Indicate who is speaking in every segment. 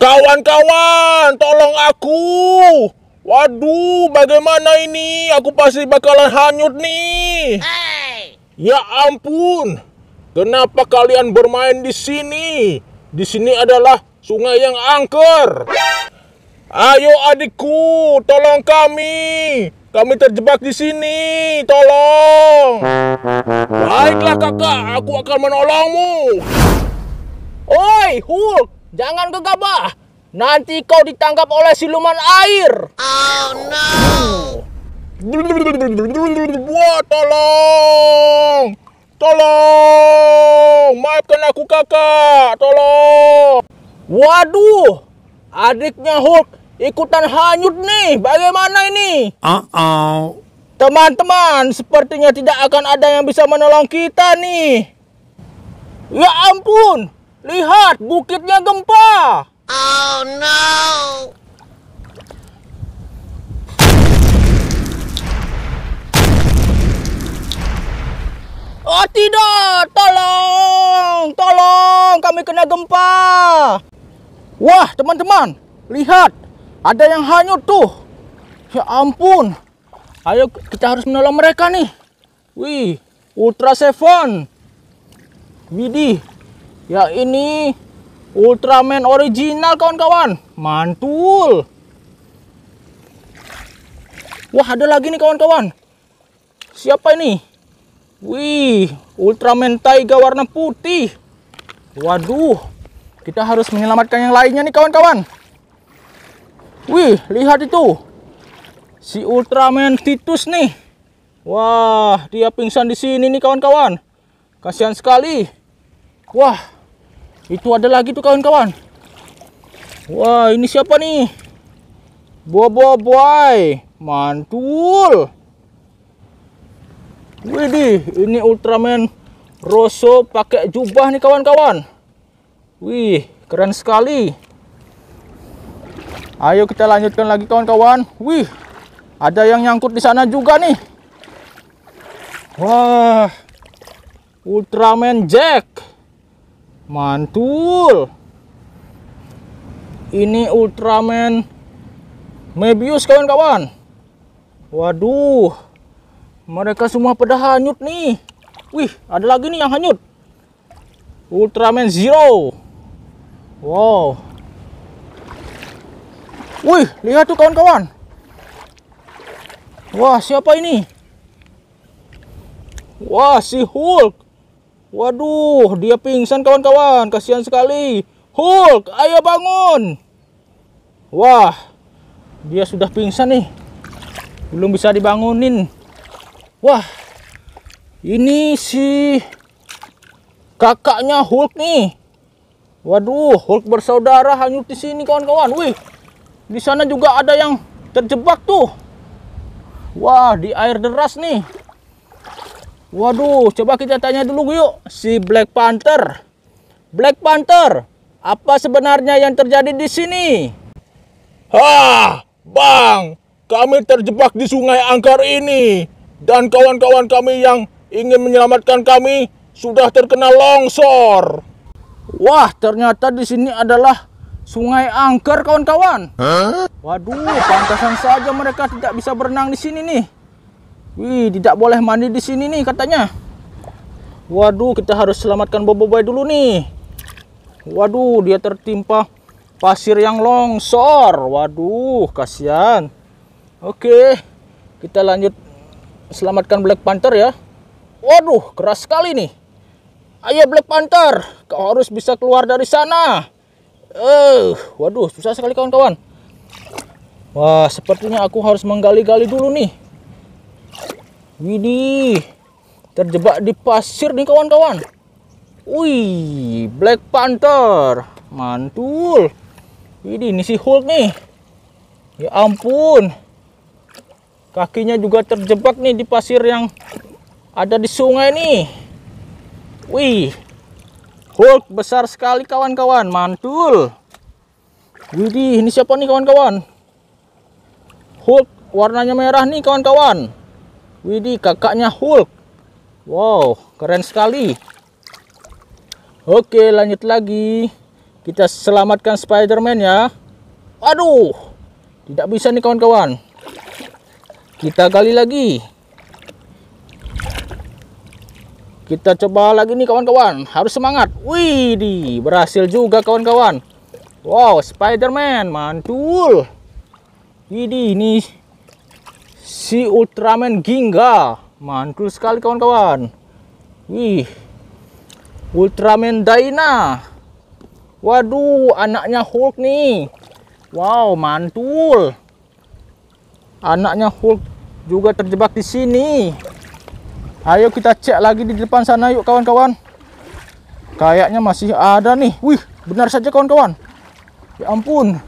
Speaker 1: Kawan-kawan, tolong aku. Waduh, bagaimana ini? Aku pasti bakalan hanyut nih. Hey. Ya ampun. Kenapa kalian bermain di sini? Di sini adalah sungai yang angker. Ayo adikku, tolong kami. Kami terjebak di sini. Tolong. Baiklah kakak, aku akan menolongmu. Oi, Hulk, Jangan gegabah. Nanti kau ditangkap oleh siluman air. Oh no. Buat tolong. Tolong. Maafkan aku kakak. Tolong. Waduh. Adiknya Hulk ikutan hanyut nih. Bagaimana ini? Uh-oh. Teman-teman, sepertinya tidak akan ada yang bisa menolong kita nih. Ya ampun, Lihat, bukitnya gempa. Oh no. Oh tidak, tolong, tolong, kami kena gempa. Wah, teman-teman, lihat, ada yang hanyut tuh. Ya ampun. Ayo kita harus menolong mereka nih. Wih, Ultra Seven. Widih, Ya ini Ultraman original kawan-kawan. Mantul. Wah ada lagi nih kawan-kawan. Siapa ini? Wih, Ultraman Taiga warna putih. Waduh, kita harus menyelamatkan yang lainnya nih kawan-kawan. Wih, lihat itu. Si Ultraman Titus nih. Wah, dia pingsan di sini nih kawan-kawan. Kasihan sekali. Wah, itu ada lagi tuh kawan-kawan. Wah, ini siapa nih? Bobo boy. Mantul. Widih, ini Ultraman Rosso pakai jubah nih kawan-kawan. Wih, keren sekali. Ayo kita lanjutkan lagi kawan-kawan. Wih, ada yang nyangkut di sana juga nih. Wah, Ultraman Jack mantul ini Ultraman Mebius kawan-kawan waduh mereka semua pada hanyut nih wih ada lagi nih yang hanyut Ultraman Zero wow wih lihat tuh kawan-kawan wah siapa ini wah si Hulk Waduh, dia pingsan kawan-kawan. Kasihan sekali. Hulk, ayo bangun. Wah, dia sudah pingsan nih. Belum bisa dibangunin. Wah, ini si kakaknya Hulk nih. Waduh, Hulk bersaudara hanyut di sini kawan-kawan. Wih, di sana juga ada yang terjebak tuh. Wah, di air deras nih. Waduh, coba kita tanya dulu yuk si Black Panther. Black Panther, apa sebenarnya yang terjadi di sini? Hah, Bang, kami terjebak di sungai angkar ini. Dan kawan-kawan kami yang ingin menyelamatkan kami sudah terkena longsor. Wah, ternyata di sini adalah sungai angker kawan-kawan. Huh? Waduh, pantasan saja mereka tidak bisa berenang di sini nih. Wih, tidak boleh mandi di sini nih katanya. Waduh, kita harus selamatkan Boboiboy dulu nih. Waduh, dia tertimpa pasir yang longsor. Waduh, kasihan. Oke, kita lanjut selamatkan Black Panther ya. Waduh, keras sekali nih. Ayo Black Panther, kau harus bisa keluar dari sana. Eh, uh, waduh, susah sekali kawan-kawan. Wah, sepertinya aku harus menggali-gali dulu nih. Widih, terjebak di pasir nih kawan-kawan. Wih, Black Panther, mantul. Widih, ini si Hulk nih. Ya ampun, kakinya juga terjebak nih di pasir yang ada di sungai nih. Wih, Hulk besar sekali kawan-kawan, mantul. Widih, ini siapa nih kawan-kawan? Hulk warnanya merah nih kawan-kawan. Widih, kakaknya Hulk. Wow, keren sekali. Oke, lanjut lagi. Kita selamatkan Spider-Man ya. Aduh, tidak bisa nih kawan-kawan. Kita gali lagi. Kita coba lagi nih kawan-kawan. Harus semangat. Widih, berhasil juga kawan-kawan. Wow, Spider-Man, mantul. Widih, ini si Ultraman Ginga mantul sekali kawan-kawan wih Ultraman Daina waduh anaknya Hulk nih wow mantul anaknya Hulk juga terjebak di sini ayo kita cek lagi di depan sana yuk kawan-kawan kayaknya masih ada nih wih benar saja kawan-kawan ya ampun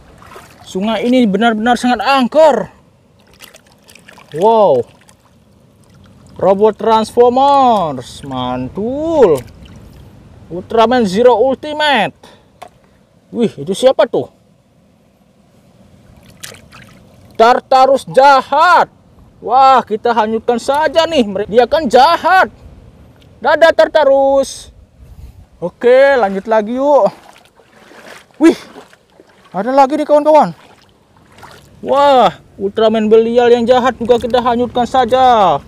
Speaker 1: sungai ini benar-benar sangat angker Wow. Robot Transformers. Mantul. Ultraman Zero Ultimate. Wih, itu siapa tuh? Tartarus jahat. Wah, kita hanyutkan saja nih. Dia kan jahat. Dadah Tartarus. Oke, lanjut lagi yuk. Wih, ada lagi nih kawan-kawan. Wah, Ultraman Belial yang jahat juga kita hanyutkan saja.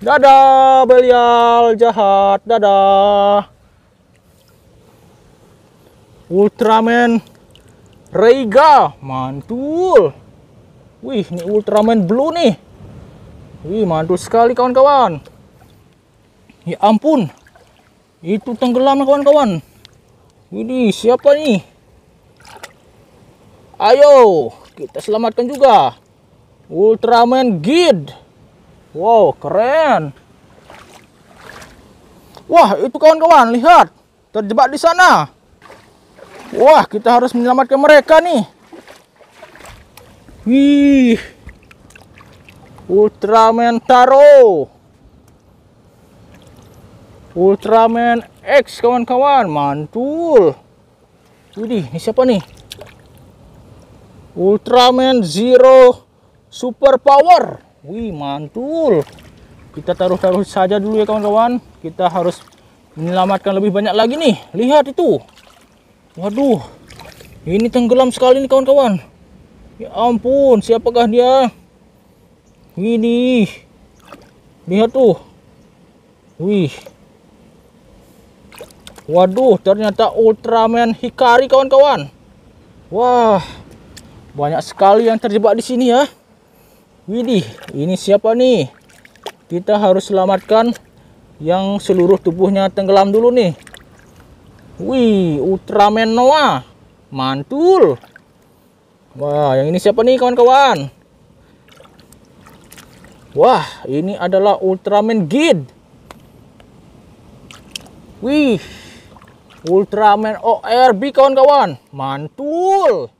Speaker 1: Dadah Belial jahat, dadah. Ultraman Reiga, mantul. Wih, ini Ultraman Blue nih. Wih, mantul sekali kawan-kawan. Ya ampun. Itu tenggelam kawan-kawan. Widih, siapa nih? Ayo. Kita selamatkan juga. Ultraman Gid. Wow, keren. Wah, itu kawan-kawan, lihat. Terjebak di sana. Wah, kita harus menyelamatkan mereka nih. Wih. Ultraman Taro. Ultraman X, kawan-kawan. Mantul. Widih, ini siapa nih? Ultraman Zero Super Power. Wih, mantul. Kita taruh-taruh saja dulu ya kawan-kawan. Kita harus menyelamatkan lebih banyak lagi nih. Lihat itu. Waduh. Ini tenggelam sekali nih kawan-kawan. Ya ampun, siapakah dia? Ini. Lihat tuh. Wih. Waduh, ternyata Ultraman Hikari kawan-kawan. Wah. Banyak sekali yang terjebak di sini ya. Widih, ini siapa nih? Kita harus selamatkan yang seluruh tubuhnya tenggelam dulu nih. Wih, Ultraman Noah. Mantul. Wah, yang ini siapa nih kawan-kawan? Wah, ini adalah Ultraman Gid. Wih, Ultraman ORB kawan-kawan. Mantul.